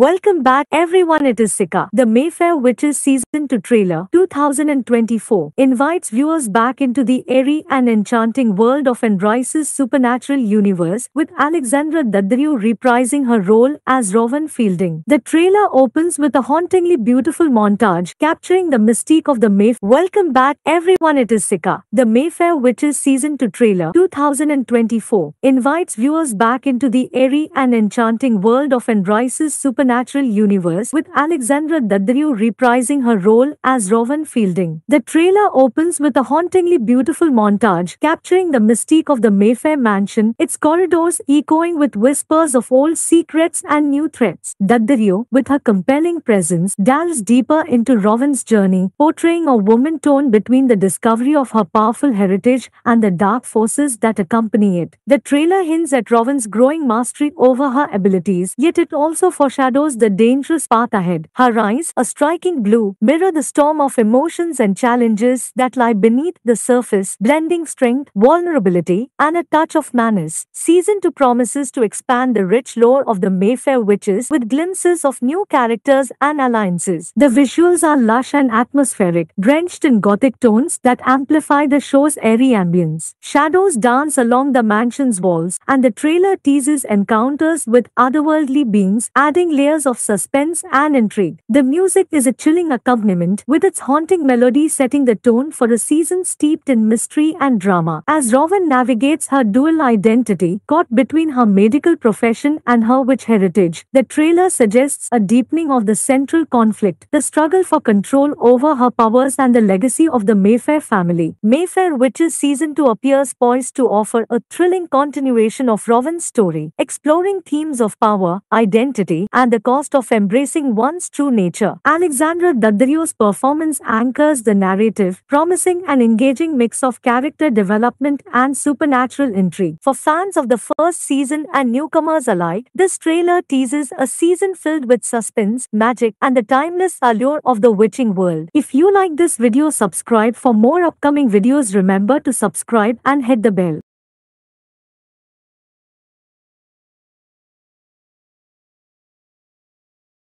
Welcome back everyone it is Sika. The Mayfair Witches Season 2 trailer 2024 invites viewers back into the airy and enchanting world of Enrice's supernatural universe with Alexandra Daddario reprising her role as Rowan Fielding. The trailer opens with a hauntingly beautiful montage capturing the mystique of the Mayfair. Welcome back everyone it is Sika. The Mayfair Witches Season 2 trailer 2024 invites viewers back into the airy and enchanting world of Enrice's supernatural supernatural universe with Alexandra Daddario reprising her role as Rowan Fielding. The trailer opens with a hauntingly beautiful montage capturing the mystique of the Mayfair mansion, its corridors echoing with whispers of old secrets and new threats. Daddario, with her compelling presence, delves deeper into Rowan's journey, portraying a woman torn between the discovery of her powerful heritage and the dark forces that accompany it. The trailer hints at Rowan's growing mastery over her abilities, yet it also foreshadows shadows the dangerous path ahead. Her eyes, a striking blue, mirror the storm of emotions and challenges that lie beneath the surface, blending strength, vulnerability, and a touch of manners. Season 2 promises to expand the rich lore of the Mayfair witches with glimpses of new characters and alliances. The visuals are lush and atmospheric, drenched in gothic tones that amplify the show's airy ambience. Shadows dance along the mansion's walls, and the trailer teases encounters with otherworldly beings, adding layers of suspense and intrigue. The music is a chilling accompaniment, with its haunting melody setting the tone for a season steeped in mystery and drama. As Rowan navigates her dual identity, caught between her medical profession and her witch heritage, the trailer suggests a deepening of the central conflict, the struggle for control over her powers and the legacy of the Mayfair family. Mayfair Witches Season 2 appears poised to offer a thrilling continuation of Rowan's story, exploring themes of power, identity, and the cost of embracing one's true nature. Alexandra Daddario's performance anchors the narrative, promising an engaging mix of character development and supernatural intrigue. For fans of the first season and newcomers alike, this trailer teases a season filled with suspense, magic, and the timeless allure of the witching world. If you like this video, subscribe for more upcoming videos. Remember to subscribe and hit the bell.